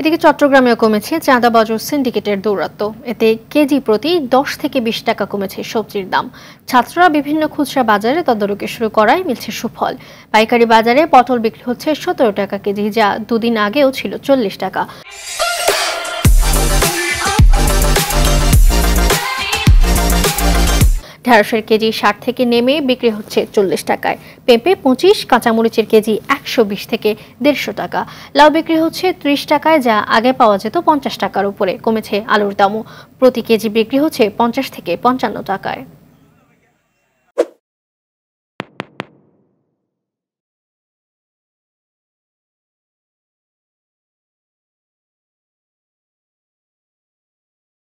এদিকে চট্টগ্রামেও কমেছে চাঁদা বাজার সিন্ডিকেটের দৌরাত্ম এতে কেজি প্রতি দশ থেকে বিশ টাকা কমেছে সবজির দাম ছাত্ররা বিভিন্ন খুচরা বাজারে তদারকি শুরু করায় মিলছে সুফল পাইকারি বাজারে পটল বিক্রি হচ্ছে সতেরো টাকা কেজি যা দুদিন আগেও ছিল চল্লিশ টাকা ঢেঁড়সের কেজি ষাট থেকে নেমে বিক্রি হচ্ছে চল্লিশ টাকায় পেঁপে পঁচিশ কাঁচামরিচের কেজি একশো বিশ থেকে দেড়শো টাকা লাউ বিক্রি হচ্ছে ত্রিশ টাকায় যা আগে পাওয়া যেত পঞ্চাশ টাকার উপরে কমেছে আলুর দামও প্রতি কেজি বিক্রি হচ্ছে পঞ্চাশ থেকে পঞ্চান্ন টাকায়